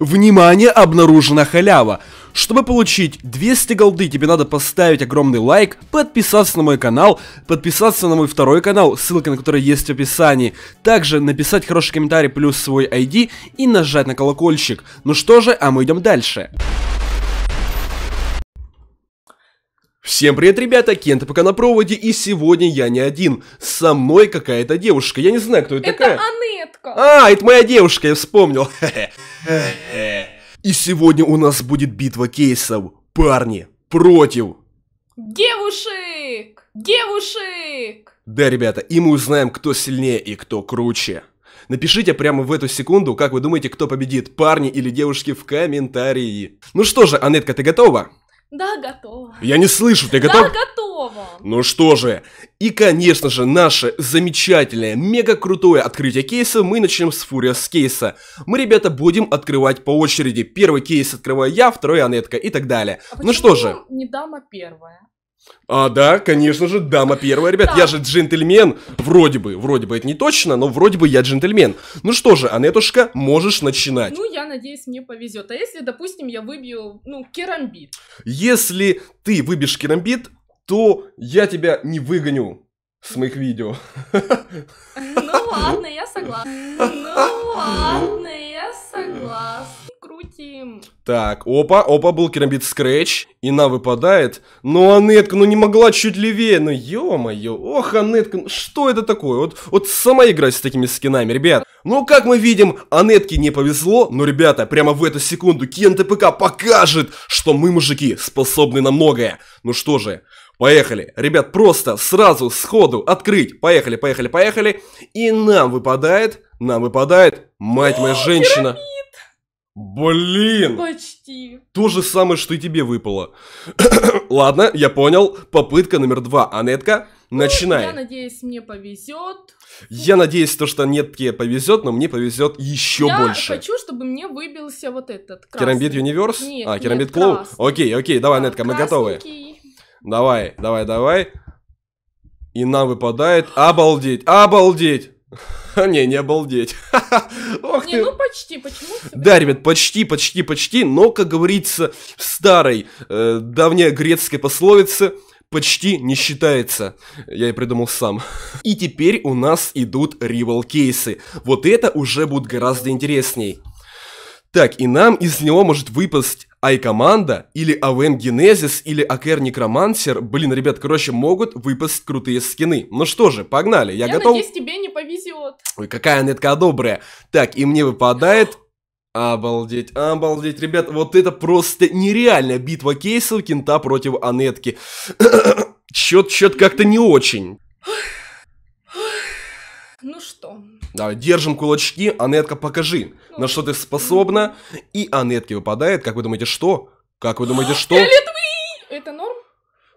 Внимание, обнаружена халява. Чтобы получить 200 голды, тебе надо поставить огромный лайк, подписаться на мой канал, подписаться на мой второй канал, ссылка на который есть в описании, также написать хороший комментарий плюс свой ID и нажать на колокольчик. Ну что же, а мы идем дальше. Дальше. Всем привет, ребята, Кента пока на проводе, и сегодня я не один. Со мной какая-то девушка, я не знаю, кто это, это такая. Это Анетка. А, это моя девушка, я вспомнил. И сегодня у нас будет битва кейсов. Парни против... Девушек! Девушек! Да, ребята, и мы узнаем, кто сильнее и кто круче. Напишите прямо в эту секунду, как вы думаете, кто победит, парни или девушки в комментарии. Ну что же, Анетка, ты готова? Да, готово. Я не слышу, ты готов? Да, готово. Ну что же, и, конечно же, наше замечательное, мега крутое открытие кейса мы начнем с Фурия с кейса. Мы, ребята, будем открывать по очереди. Первый кейс открываю я, второй Анетка и так далее. А ну что же. Не дама первая. А, да, конечно же, дама первая, ребят. Я же джентльмен. Вроде бы, вроде бы это не точно, но вроде бы я джентльмен. Ну что же, Анетушка, можешь начинать. Ну, я надеюсь, мне повезет. А если, допустим, я выбью, ну, керамбит? Если ты выбьешь керамбит, то я тебя не выгоню с моих видео. Ну ладно, я согласна. Ну ладно, я согласна крутим. Так, опа, опа, был керамбит скретч. И на выпадает. Ну, Анетка, ну не могла чуть левее. Ну, ё-моё. Ох, Анетка, ну, что это такое? Вот, вот сама играть с такими скинами, ребят. Ну, как мы видим, Анетке не повезло. Но, ребята, прямо в эту секунду Кен ТПК покажет, что мы, мужики, способны на многое. Ну что же, Поехали. Ребят, просто сразу, сходу открыть. Поехали, поехали, поехали. И нам выпадает, нам выпадает, мать моя женщина. Пирамида! Блин! Почти. То же самое, что и тебе выпало. Ладно, я понял. Попытка номер два. Анетка, ну, Я надеюсь, мне повезет. Я надеюсь, то, что Анетке повезет, но мне повезет еще я больше. Я хочу, чтобы мне выбился вот этот красный. Керамбит Юниверс? Нет, а, Керамбит Клоу? Окей, окей, давай, Анетка, мы готовы. Давай, давай, давай. И нам выпадает... Обалдеть, обалдеть! Не, не обалдеть. Ох не, ты. ну почти, почему? Да, ребят, почти, почти, почти, но, как говорится, в старой э, давней грецкой пословице почти не считается. Я и придумал сам. И теперь у нас идут ривал-кейсы. Вот это уже будет гораздо интересней. Так, и нам из него может выпасть Ай-команда или АВМ Генезис или АКер Некромансер, блин, ребят, короче, могут выпасть крутые скины. Ну что же, погнали, я, я готов. надеюсь, тебе не повезет. Ой, какая нетка добрая. Так, и мне выпадает... Обалдеть, обалдеть, ребят, вот это просто нереальная битва кейсов кента против Анетки. Чет, чет как-то не очень. Ну что? Давай, держим кулачки, Анетка, покажи на что ты способна. И Анетке выпадает, как вы думаете, что? Как вы думаете, что? Это норм?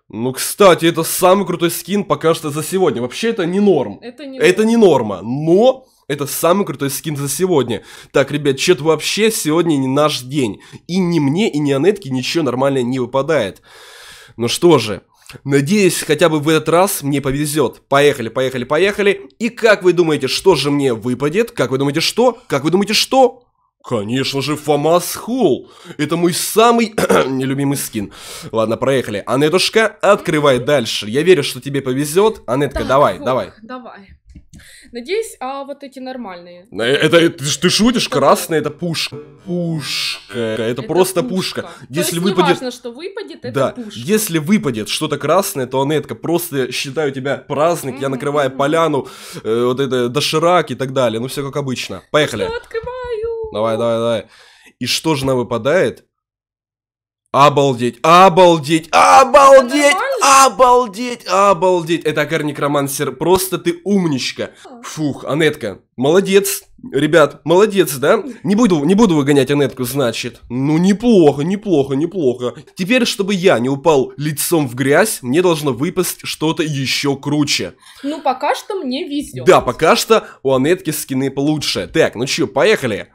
Ну, кстати, это самый крутой скин пока что за сегодня. Вообще, это не норм. Это не, это не норма. Но это самый крутой скин за сегодня. Так, ребят, что вообще сегодня не наш день. И ни мне, и ни Анетке ничего нормально не выпадает. Ну что же, Надеюсь, хотя бы в этот раз мне повезет. Поехали, поехали, поехали. И как вы думаете, что же мне выпадет? Как вы думаете, что? Как вы думаете, что? Конечно же, Фомас Холл. Это мой самый нелюбимый скин. Ладно, проехали. Анетушка, открывай дальше. Я верю, что тебе повезет. Анетка, так, давай, вот, давай. Давай. Надеюсь, а вот эти нормальные. Это, это ты шутишь, красная это пушка. Пушка. Это, это просто пушка. пушка. Если есть выпадет. Важно, что выпадет, это да. пушка. Если выпадет что-то красное, то Анетка просто считаю тебя праздник. Mm-hmm. Я накрываю поляну, э, вот это доширак и так далее. Ну все как обычно. Поехали. Я открываю. Давай, давай, давай. И что же нам выпадает? Обалдеть, обалдеть, обалдеть, обалдеть, обалдеть. Это Акар Некромансер, просто ты умничка. Фух, Анетка, молодец, ребят, молодец, да? Не буду, не буду выгонять Анетку, значит. Ну, неплохо, неплохо, неплохо. Теперь, чтобы я не упал лицом в грязь, мне должно выпасть что-то еще круче. Ну, пока что мне везет. Да, пока что у Анетки скины получше. Так, ну чё, поехали.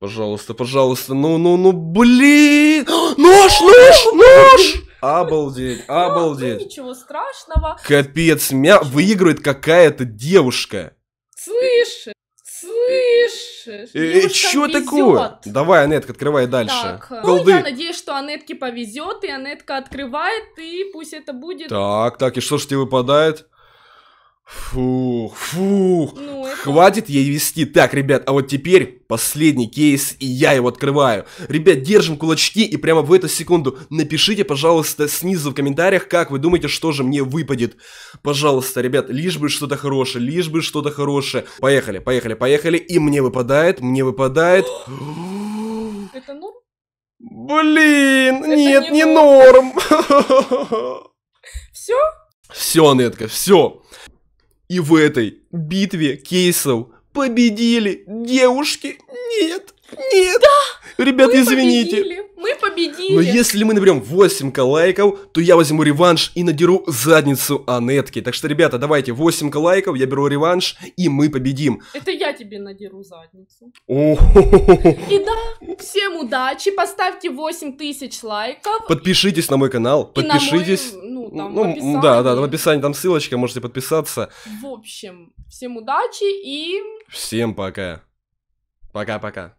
Пожалуйста, пожалуйста, ну, ну, ну, блин! Нож, нож, нож! Обалдеть, ну обалдеть. Ну, ничего страшного. Капец, мя... выигрывает какая-то девушка. Слышишь? Слышишь? Э, э что такое? Давай, Анетка, открывай дальше. Так, Голды. ну я надеюсь, что Анетке повезет, и Анетка открывает, и пусть это будет... Так, так, и что же тебе выпадает? Фух, фух, ну, это... хватит ей вести. Так, ребят, а вот теперь последний кейс, и я его открываю. Ребят, держим кулачки, и прямо в эту секунду напишите, пожалуйста, снизу в комментариях, как вы думаете, что же мне выпадет. Пожалуйста, ребят, лишь бы что-то хорошее, лишь бы что-то хорошее. Поехали, поехали, поехали, и мне выпадает, мне выпадает... Это норм? Блин, это нет, не, не норм. норм. Все? Все, Анетка, все. И в этой битве кейсов победили девушки. Нет, нет. Да, Ребят, мы извините. Победили, мы победили. Но если мы наберем 8 лайков, то я возьму реванш и надеру задницу Анетки. Так что, ребята, давайте 8 лайков, я беру реванш, и мы победим. Это я тебе надеру задницу. О. И да, всем удачи, поставьте 8 тысяч лайков. Подпишитесь на мой канал, подпишитесь ну, там ну, в описании. Да, да, в описании там ссылочка, можете подписаться. В общем, всем удачи и... Всем пока. Пока-пока.